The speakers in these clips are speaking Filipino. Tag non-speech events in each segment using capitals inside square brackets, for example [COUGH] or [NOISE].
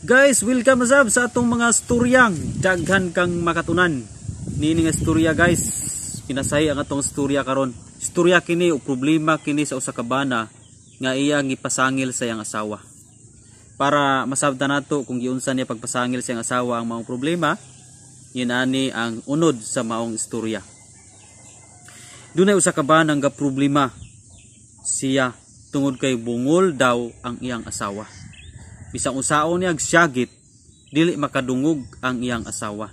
Guys, welcome sab sa atong mga storyang daghan kang makatunan. Nining nga storya guys, Pinasay ang atong storya karon. Storya kini o problema kini sa usa ka bana nga iyang ipasangil sa iyang asawa. Para masabta nato kung giunsa niya pagpasangil sa iyang asawa ang maong problema, yun ani ang unod sa maong istorya. Dunay usa ka bana nga problema siya tungod kay bungol daw ang iyang asawa bisang usaon niya syagit dili makadungog ang iyang asawa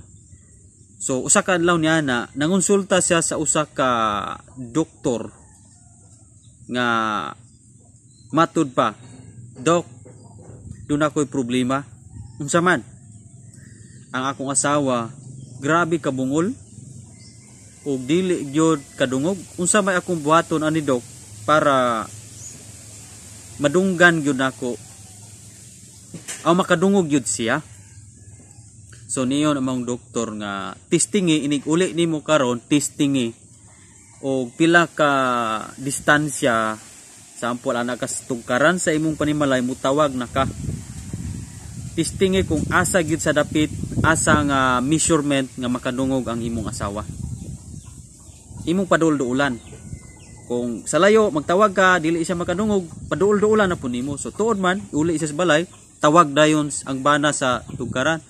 so usa ka adlaw niya na nangonsulta siya sa usa ka doktor nga matud pa dok dun ako'y problema unsa man ang akong asawa grabe kabungol ug dili gyud kadungog unsa may akong buhaton ani dok para madunggan gyud nako o makadungog yun siya so niyo namang doktor nga testingi inig uli ni mo karon testingi o pila ka distansya sample ana ka sa imong panimalay mo tawag na ka testingi kung asa gyud sa dapit asa nga measurement nga makadungog ang imong asawa imong padulduulan kung sa layo magtawag ka dili siya makadungog paduol-duolan na po nimo so tuod man uli siya sa balay tawag dayon ang bana sa tugkaran.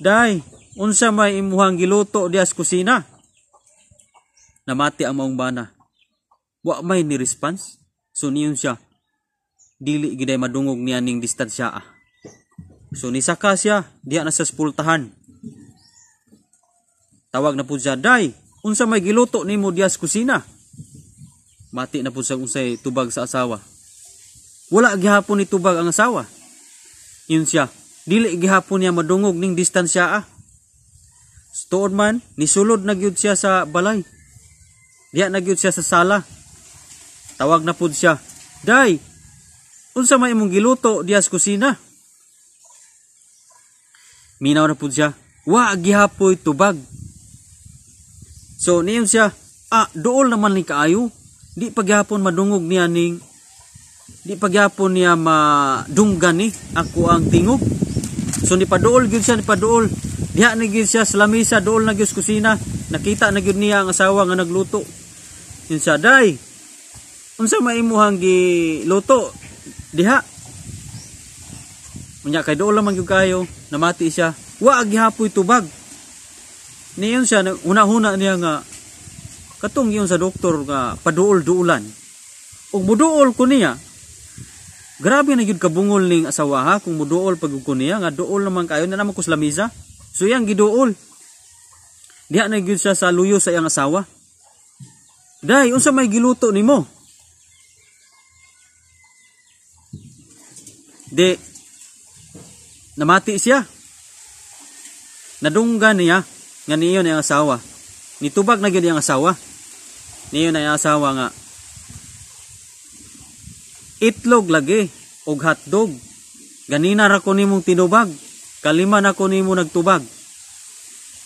Day, unsa may imuhang giluto diya sa kusina? Namati ang maong bana. Wa may ni response. So niyon siya. Dili giday madungog niya ning distansya. Ah. So ni saka siya diha na sa spultahan. Tawag na po siya, Day, unsa may giluto nimo diya sa kusina? Mati na po siya unsay tubag sa asawa. Wala gihapon ni tubag ang asawa. Insya, dili gihapon niya madungog ning distansya ah. Tuod man, nisulod nagyud siya sa balay. Diya nagyud siya sa sala. Tawag na pud siya, "Day, unsa may imong giluto diya sa kusina?" Minaw na pud siya, "Wa gihapoy tubag." So niyon siya, "Ah, dool naman ni kaayo. Di paghapon madungog niya ning di pagyapon niya madunggan ni ako ang tingog so ni paduol gyud siya ni paduol diha na gyud siya sa lamesa duol na gyud kusina nakita na gyud niya ang asawa nga nagluto insa day unsa maimuhang gi luto diha unya kay duol man gyud kayo namati siya wa gihapoy tubag niyon siya una-una niya nga katong yun sa doktor nga paduol-duulan ug muduol ko niya Grabe na gyud kabungol ning asawaha kung muduol pag niya nga duol naman kayo na naman ko sa So yang giduol. Diha na gyud siya sa luyo sa iyang asawa. Day, unsa may giluto nimo? De, namati siya. Nadungga niya nga niyon iyang asawa. Nitubag na gyud iyang asawa. Niyo na iyang asawa nga itlog lagi og hotdog. Ganina ra ko nimong tinubag. Kalima na ko nimo nagtubag.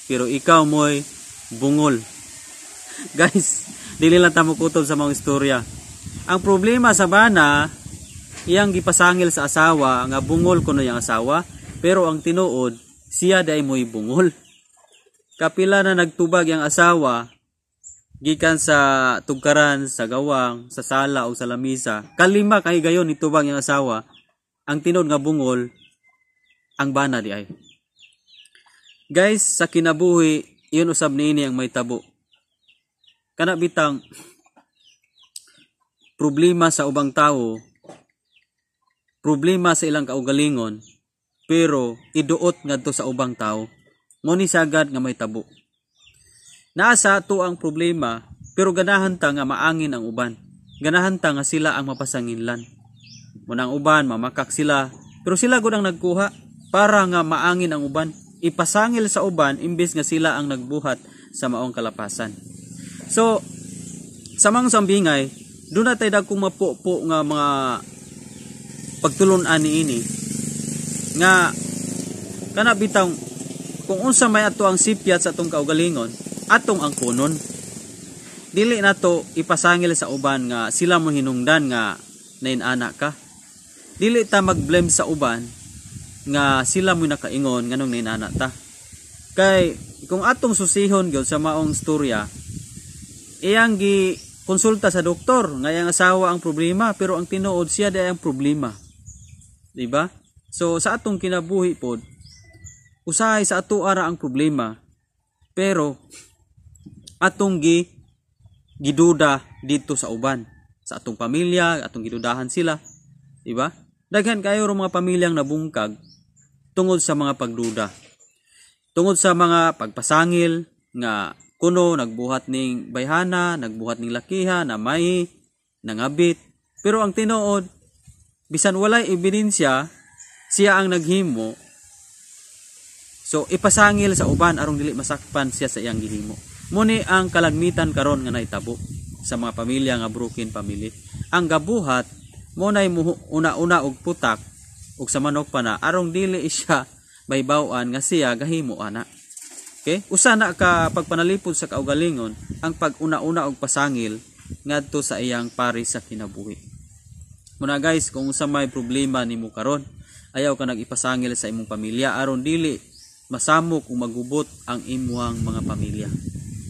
Pero ikaw mo'y bungol. [LAUGHS] Guys, dili lang tamo kutob sa mga istorya. Ang problema sa bana, iyang gipasangil sa asawa nga bungol kuno yang asawa, pero ang tinuod siya day mo'y bungol. Kapila na nagtubag yang asawa gikan sa tugkaran, sa gawang, sa sala o sa lamisa. Kalima kay gayon itubang yung asawa, ang tinod nga bungol, ang bana di ay. Guys, sa kinabuhi, yun usab niini ang may tabo. Kana bitang problema sa ubang tao, problema sa ilang kaugalingon, pero iduot ngadto sa ubang tao, mo ni sagad nga may tabo. Naasa ato ang problema pero ganahan ta nga maangin ang uban. Ganahan ta nga sila ang mapasanginlan. Munang uban mamakak sila pero sila gud ang nagkuha para nga maangin ang uban. Ipasangil sa uban imbes nga sila ang nagbuhat sa maong kalapasan. So, sa mga sambingay, doon natay dagkong mapupo nga mga pagtulunan ni ini nga kana bitaw kung unsa may ato ang sipyat sa atong kaugalingon atong angkonon. Dili na to ipasangil sa uban nga sila mo hinungdan nga anak ka. Dili ta mag sa uban nga sila mo nakaingon nganong anak ta. Kay kung atong susihon gyud sa maong storya, iyang gi konsulta sa doktor nga iyang asawa ang problema pero ang tinuod siya day ang problema. 'Di ba? So sa atong kinabuhi pod usahay sa ato ara ang problema pero atong gi giduda dito sa uban sa atong pamilya atong gidudahan sila di ba daghan kayo ro mga pamilyang nabungkag tungod sa mga pagduda tungod sa mga pagpasangil nga kuno nagbuhat ning bayhana nagbuhat ning lakiha na may nangabit pero ang tinuod bisan walay ebidensya siya ang naghimo so ipasangil sa uban arong dili masakpan siya sa iyang gihimo Muni ang kalagmitan karon nga naitabo sa mga pamilya nga broken family. Ang gabuhat munay una-una og putak og sa manok pa na arong dili siya baybawan nga siya gahimo ana. Okay? Usa na ka pagpanalipod sa kaugalingon ang pag-una-una og pasangil ngadto sa iyang pari sa kinabuhi. Muna guys, kung sa may problema nimo karon, ayaw ka nagipasangil sa imong pamilya aron dili masamok o magubot ang imuhang mga pamilya.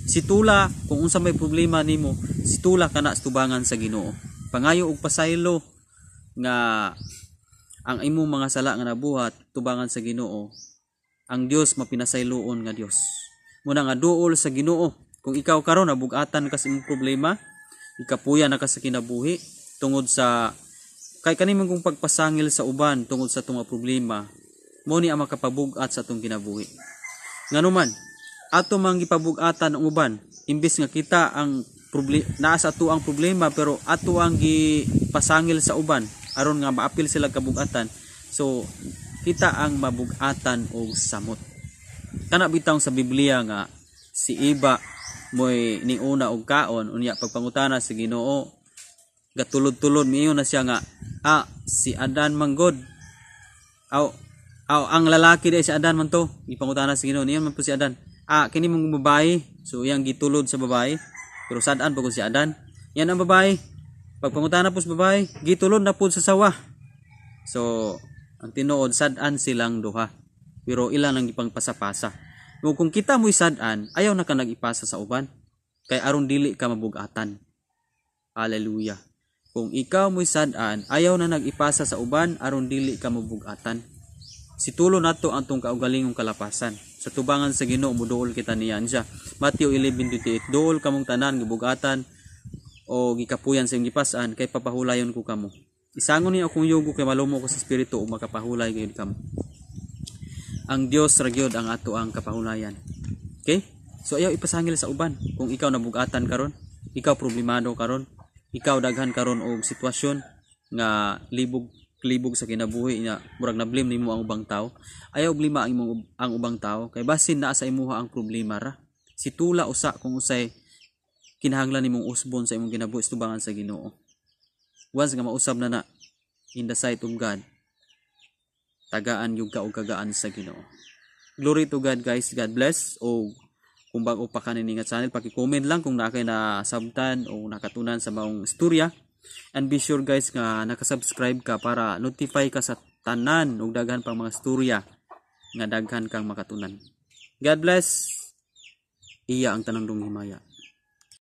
Situla kung unsa may problema nimo, situla kana sa tubangan sa Ginoo. Pangayo og pasaylo nga ang imong mga sala nga nabuhat tubangan sa Ginoo. Ang Dios mapinasayloon nga Dios. Muna nga duol sa Ginoo. Kung ikaw karon nabugatan ka sa imong problema, ikapuya na ka sa kinabuhi tungod sa kay kanimo kung pagpasangil sa uban tungod sa tunga problema mo ni ang makapabugat sa atong kinabuhi nganuman ato mang gipabugatan ang uban imbes nga kita ang problem naa sa ang problema pero ato ang gipasangil sa uban aron nga maapil sila kabugatan so kita ang mabugatan og samot kana bitaw sa Biblia nga si iba moy niuna og kaon unya pagpangutana sa si Ginoo gatulod-tulod miyo na siya nga ah si Adan manggod aw aw ang lalaki dai si Adan man to gipangutana sa si Ginoo niya man po si Adan ah kini mong babae so yang gitulod sa babae pero sadan pag si adan yan ang babae pagpangutana po sa babae gitulod na po sa sawa so ang tinuod sadan silang duha pero ilan ang ipang pasapasa o kung kita mo sadan ayaw na ka nagipasa sa uban kay aron dili ka mabugatan hallelujah kung ikaw mo'y sadaan, ayaw na nagipasa sa uban, aron dili ka mubugatan. Situlo nato ang tong kaugalingong kalapasan sa tubangan sa Ginoo muduol kita niyan siya Matthew 11:28 duol kamong tanan gibugatan o gikapuyan sa imong gipasan kay papahulayon ko kamo isangon niya akong yugo kay malumo ko sa espiritu o makapahulay gayud kamo ang Dios ra gyud ang ato ang kapahulayan okay so ayaw ipasangil sa uban kung ikaw nabugatan karon ikaw problemado karon ikaw daghan karon og sitwasyon nga libog kalibog sa kinabuhi niya murag nablim nimo ang ubang tao ayaw blima ang imong ang ubang tao kay basin naa sa imuha ang problema ra situla usa kung usay kinahanglan nimong usbon sa imong ginabuhi tubangan sa Ginoo once nga mausab na na in the sight of God tagaan yung ka sa Ginoo glory to God guys God bless o kung bago pa kanin nga channel paki-comment lang kung nakay na sabtan o nakatunan sa maong istorya And be sure guys nga nakasubscribe ka para notify ka sa tanan ug daghan pang mga storya nga daghan kang makatunan. God bless. Iya ang tanang dong himaya.